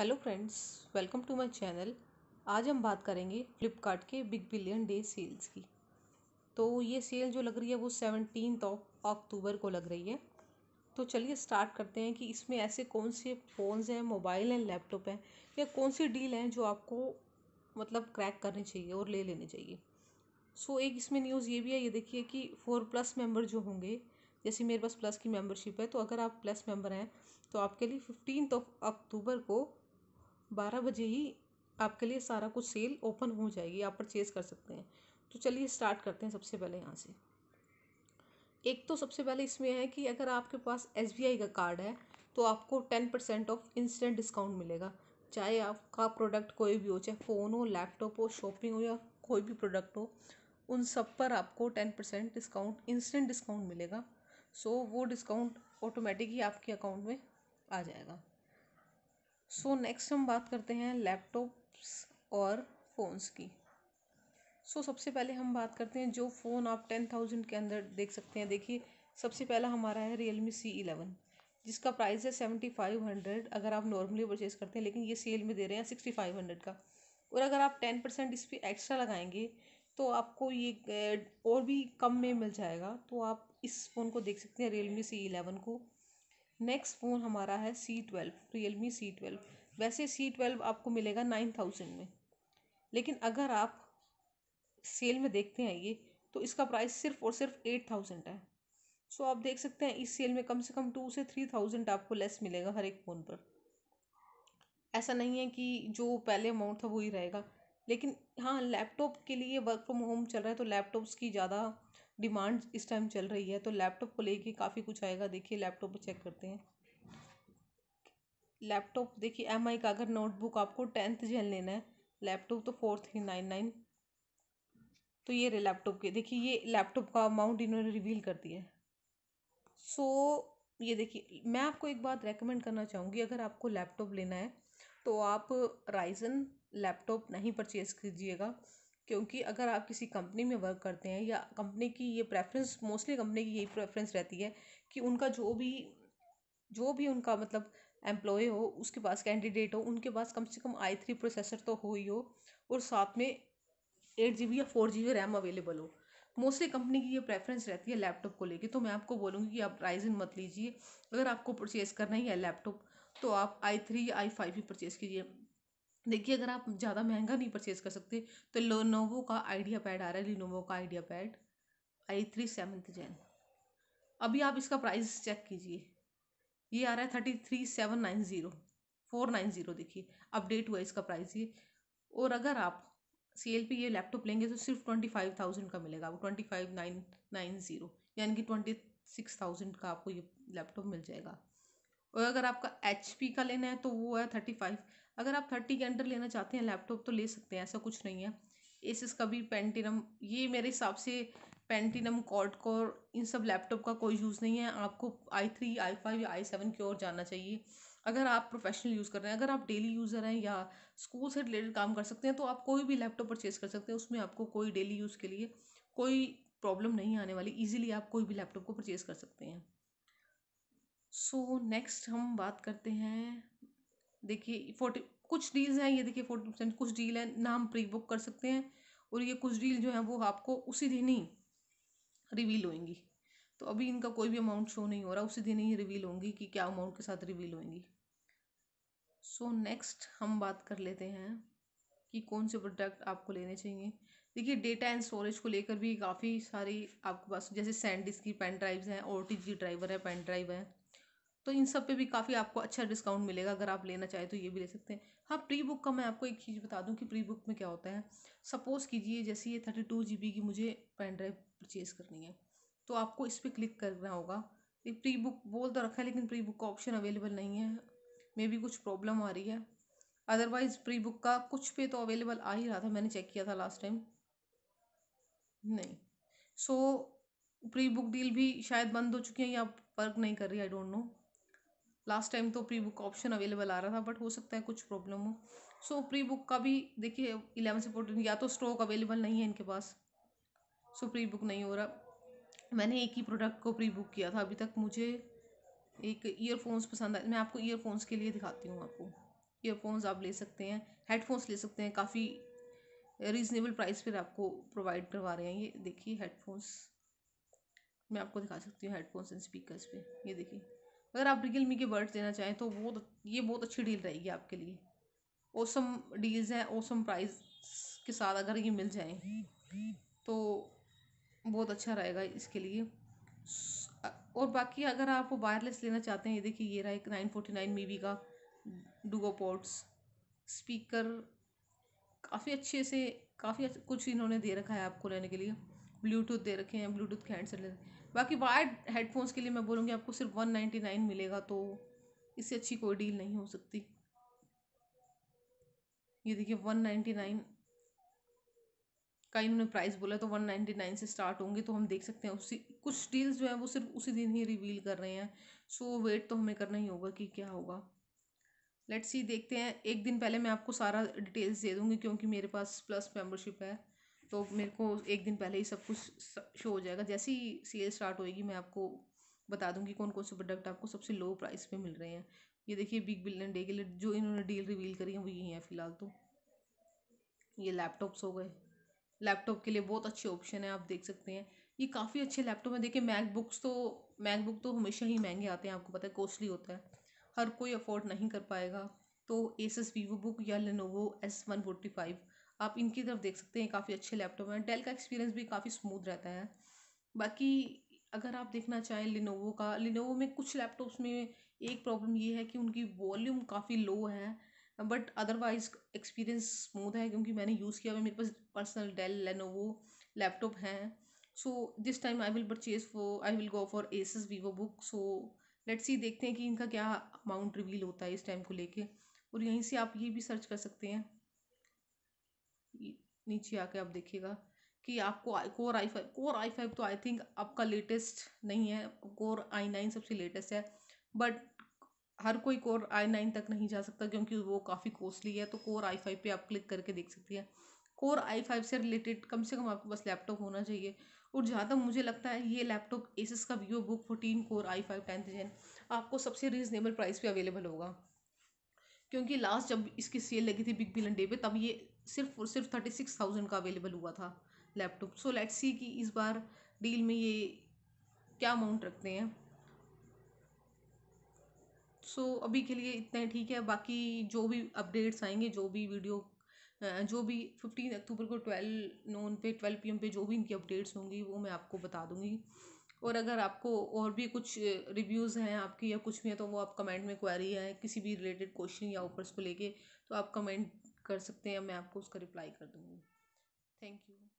hello friends welcome to my channel आज हम बात करेंगे फ्लिपकार्ट के बिग बिलियन डे सेल्स की तो ये सेल जो लग रही है वो सेवनटीन ऑफ अक्टूबर को लग रही है तो चलिए स्टार्ट करते हैं कि इसमें ऐसे कौन से फ़ोन्स हैं मोबाइल हैं लैपटॉप हैं या कौन सी डील हैं जो आपको मतलब क्रैक करनी चाहिए और ले लेनी चाहिए सो एक इसमें न्यूज़ ये भी है ये देखिए कि फोर प्लस मेम्बर जो होंगे जैसे मेरे पास प्लस की मेंबरशिप है तो अगर आप प्लस मेंबर हैं तो आपके लिए फिफ्टीन अक्टूबर को बारह बजे ही आपके लिए सारा कुछ सेल ओपन हो जाएगी आप परचेज़ कर सकते हैं तो चलिए स्टार्ट करते हैं सबसे पहले यहाँ से एक तो सबसे पहले इसमें है कि अगर आपके पास एस का कार्ड है तो आपको ten percent off instant discount मिलेगा चाहे आपका प्रोडक्ट कोई भी हो चाहे फ़ोन हो लैपटॉप हो शॉपिंग हो या कोई भी प्रोडक्ट हो उन सब पर आपको ten percent discount instant discount मिलेगा सो वो डिस्काउंट ऑटोमेटिक ही आपके अकाउंट में आ जाएगा सो नेक्स्ट हम बात करते हैं लैपटॉप्स और फ़ोन्स की सो so, सबसे पहले हम बात करते हैं जो फ़ोन आप टेन थाउजेंड के अंदर देख सकते हैं देखिए सबसे पहला हमारा है रियल मी सी इलेवन जिसका प्राइस है सेवेंटी फाइव हंड्रेड अगर आप नॉर्मली परचेज़ करते हैं लेकिन ये सेल में दे रहे हैं सिक्सटी फाइव हंड्रेड का और अगर आप टेन परसेंट इस पर एक्स्ट्रा लगाएंगे तो आपको ये और भी कम में मिल जाएगा तो आप इस फ़ोन को देख सकते हैं रियल मी सी इलेवन को नेक्स्ट फ़ोन हमारा है सी ट्वेल्व मी सी ट्वेल्व वैसे सी ट्वेल्व आपको मिलेगा नाइन थाउजेंड में लेकिन अगर आप सेल में देखते हैं ये तो इसका प्राइस सिर्फ और सिर्फ एट थाउजेंड है सो आप देख सकते हैं इस सेल में कम से कम टू से थ्री थाउजेंड आपको लेस मिलेगा हर एक फ़ोन पर ऐसा नहीं है कि जो पहले अमाउंट था वही रहेगा लेकिन हाँ लैपटॉप के लिए वर्क फ्रॉम होम चल रहा है तो लैपटॉप्स की ज़्यादा डिमांड इस टाइम चल रही है तो लैपटॉप को लेके काफ़ी कुछ आएगा देखिए लैपटॉप चेक करते हैं लैपटॉप देखिए एम आई का अगर नोटबुक आपको टेंथ जेन लेना है लैपटॉप तो फोर थ्री नाइन नाइन तो ये रहे लैपटॉप के देखिए ये लैपटॉप का अमाउंट इन्होंने रिवील कर दिया है सो so, ये देखिए मैं आपको एक बात रेकमेंड करना चाहूँगी अगर आपको लैपटॉप लेना है तो आप राइजन लैपटॉप नहीं परचेज़ कीजिएगा क्योंकि अगर आप किसी कंपनी में वर्क करते हैं या कंपनी की ये प्रेफरेंस मोस्टली कंपनी की यही प्रेफरेंस रहती है कि उनका जो भी जो भी उनका मतलब एम्प्लॉय हो उसके पास कैंडिडेट हो उनके पास कम से कम आई थ्री प्रोसेसर तो हो ही हो और साथ में एट जी बी या four G B RAM available हो मोस्टली कंपनी की ये प्रेफरेंस रहती है लैपटॉप को लेके तो मैं आपको बोलूँगी कि आप राइजन मत लीजिए अगर आपको परचेज़ करना ही है लैपटॉप तो आप आई थ्री या आई फाइव ही परचेज़ कीजिए देखिए अगर आप ज़्यादा महंगा नहीं परचेज़ कर सकते तो लोनोवो का आइडिया पैड आ रहा है लिनोवो का Idea Pad I three seventh gen अभी आप इसका प्राइस चेक कीजिए ये आ रहा है thirty three seven nine zero four nine zero देखिए अपडेट हुआ इसका प्राइस ये और अगर आप सेल पे ये लैपटॉप लेंगे तो सिर्फ ट्वेंटी फाइव थाउजेंड का मिलेगा आपको twenty five nine nine zero यानी कि ट्वेंटी सिक्स थाउजेंड का आपको ये लैपटॉप मिल जाएगा और अगर आपका एच पी का लेना है तो वो है थर्टी फाइव अगर आप थर्टी के अंडर लेना चाहते हैं लैपटॉप तो ले सकते हैं ऐसा कुछ नहीं है एसिस का भी पेंटिनम ये मेरे हिसाब से पेंटिनम कॉर्ड कोर इन सब लैपटॉप का कोई यूज़ नहीं है आपको आई थ्री आई फाइव या आई सेवन की ओर जाना चाहिए अगर आप प्रोफेशनल यूज़ कर रहे हैं अगर आप डेली यूज़र हैं या स्कूल से रिलेटेड काम कर सकते हैं तो आप कोई भी लैपटॉप परचेज़ कर सकते हैं उसमें आपको कोई डेली यूज़ के लिए कोई प्रॉब्लम नहीं आने वाली ईजिली आप कोई भी लैपटॉप को परचेज़ कर सकते हैं सो so, नेक्स्ट हम बात करते हैं देखिए फोर्टी कुछ डील्स हैं ये देखिए फोर्टी परसेंट कुछ डील है ना हम प्री बुक कर सकते हैं और ये कुछ डील जो है वो आपको उसी दिन ही रिवील होंगी तो अभी इनका कोई भी अमाउंट शो नहीं हो रहा उसी दिन ही रिवील होंगी कि क्या अमाउंट के साथ रिवील होंगी सो so, नेक्स्ट हम बात कर लेते हैं कि कौन से प्रोडक्ट आपको लेने चाहिए देखिए डेटा एंड स्टोरेज को लेकर भी काफ़ी सारी आपके पास जैसे सैंडिस की पेन ड्राइव्स हैं ओ टी जी ड्राइवर है पेन ड्राइव है तो इन सब पे भी काफ़ी आपको अच्छा डिस्काउंट मिलेगा अगर आप लेना चाहें तो ये भी ले सकते हैं हाँ प्री बुक का मैं आपको एक चीज़ बता दूं कि प्री बुक में क्या होता है सपोज़ कीजिए जैसे ये थर्टी टू जी बी की मुझे पेन ड्राइव परचेज़ करनी है तो आपको इस पर क्लिक करना होगा ये प्री बुक बोल तो रखा है लेकिन प्री बुक का ऑप्शन अवेलेबल नहीं है मे बी कुछ प्रॉब्लम आ रही है अदरवाइज़ प्री बुक का कुछ पे तो अवेलेबल आ ही रहा था मैंने चेक किया था लास्ट टाइम नहीं सो प्री बुक डील भी शायद बंद हो चुकी है या वर्क नहीं कर रही I don't know last time तो प्री बुक ऑप्शन अवेलेबल आ रहा था बट हो सकता है कुछ प्रॉब्लम हो सो so, प्री बुक का भी देखिए इलेवन से फोर्टीन या तो स्टॉक अवेलेबल नहीं है इनके पास सो so, प्री बुक नहीं हो रहा मैंने एक ही प्रोडक्ट को प्री बुक किया था अभी तक मुझे एक ईयरफोन्स पसंद आए मैं आपको ईयरफोन्स के लिए दिखाती हूँ आपको ईयरफोन्स आप ले सकते हैं हेडफोन्स ले सकते हैं काफ़ी रीज़नेबल प्राइस पर आपको प्रोवाइड करवा रहे हैं ये देखिए हेडफोन्स मैं आपको दिखा सकती हूँ हेडफोन्स एंड स्पीकर्स पे ये देखिए अगर आप रियल मी के वर्ड्स देना चाहें तो बहुत तो- ये बहुत अच्छी डील रहेगी आपके लिए ओसम डील्स हैं ओसम प्राइस के साथ अगर ये मिल जाए तो बहुत अच्छा रहेगा इसके लिए और बाकी अगर आप वायरलेस लेना चाहते हैं ये देखिए ये रहा एक नाइन फोर्टी नाइन मी का डुगो पोर्ट्स स्पीकर काफ़ी अच्छे से काफ़ी कुछ इन्होंने दे रखा है आपको लेने के लिए ब्लूटूथ दे रखे हैं ब्लूटूथ के हैंडसेट बाकी वायर्ड हेडफोन्स के लिए मैं बोलूँगी आपको सिर्फ वन नाइन्टी नाइन मिलेगा तो इससे अच्छी कोई डील नहीं हो सकती ये देखिए वन नाइन्टी नाइन का इन्होंने प्राइस बोला तो वन नाइन्टी नाइन से स्टार्ट होंगे तो हम देख सकते हैं उसी कुछ डील्स जो हैं वो सिर्फ उसी दिन ही रिवील कर रहे हैं सो so, वेट तो हमें करना ही होगा कि क्या होगा लेट्स सी देखते हैं एक दिन पहले मैं आपको सारा डिटेल्स दे दूँगी क्योंकि मेरे पास प्लस मेम्बरशिप है तो मेरे को एक दिन पहले ही सब कुछ शो हो जाएगा जैसे ही सेल स्टार्ट होएगी मैं आपको बता दूंगी कौन कौन से प्रोडक्ट आपको सबसे लो प्राइस पे मिल रहे हैं ये देखिए बिग बिलियन डे के लिए जो इन्होंने डील रिवील करी है वो यही हैं फ़िलहाल तो ये लैपटॉप्स हो गए लैपटॉप के लिए बहुत अच्छे ऑप्शन है आप देख सकते हैं ये काफ़ी अच्छे लैपटॉप हैं देखिए मैकबुक्स तो मैकबुक तो हमेशा ही महंगे आते हैं आपको पता है कॉस्टली होता है हर कोई अफोर्ड नहीं कर पाएगा तो एसस वीवो बुक या Lenovo S one forty five आप इनकी तरफ देख सकते हैं काफ़ी अच्छे लैपटॉप हैं डेल का एक्सपीरियंस भी काफ़ी स्मूथ रहता है बाकी अगर आप देखना चाहें लिनोवो का लिनोवो में कुछ लैपटॉप्स में एक प्रॉब्लम ये है कि उनकी वॉल्यूम काफ़ी लो है बट अदरवाइज एक्सपीरियंस स्मूथ है क्योंकि मैंने यूज़ किया हुआ मेरे पास पर्सनल डेल लेनोवो लैपटॉप हैं so this time I will purchase for I will go for Asus Vivo Book so let's see देखते हैं कि इनका क्या अमाउंट रिवील होता है इस टाइम को लेके और यहीं से आप ये भी सर्च कर सकते हैं नीचे आके आप देखिएगा कि आपको core I five core I five तो आई थिंक आपका लेटेस्ट नहीं है कोर आई नाइन सबसे लेटेस्ट है बट हर कोई कोर आई नाइन तक नहीं जा सकता क्योंकि वो काफ़ी कॉस्टली है तो कोर आई फाइव पर आप क्लिक करके देख सकती हैं कोर आई फाइव से रिलेटेड कम से कम आपके पास लैपटॉप होना चाहिए और जहाँ तक मुझे लगता है ये लैपटॉप एसिस का Vivo Book fourteen core I five tenth gen आपको सबसे रीजनेबल प्राइस पे अवेलेबल होगा क्योंकि लास्ट जब इसकी सेल लगी थी बिग बिलियन डे पे तब ये सिर्फ और सिर्फ थर्टी सिक्स थाउजेंड का अवेलेबल हुआ था लैपटॉप सो लेट्स सी कि इस बार डील में ये क्या अमाउंट रखते हैं सो so, अभी के लिए इतना ठीक है बाकी जो भी अपडेट्स आएंगे जो भी वीडियो जो भी फिफ्टीन अक्टूबर को ट्वेल्व नोन पे ट्वेल्व पी पे जो भी इनकी अपडेट्स होंगी वो मैं आपको बता दूंगी और अगर आपको और भी कुछ रिव्यूज़ हैं आपकी या कुछ भी है तो वो आप कमेंट में क्वेरी है किसी भी रिलेटेड क्वेश्चन या ऑफर्स को लेके तो आप कमेंट कर सकते हैं मैं आपको उसका रिप्लाई कर दूँगी थैंक यू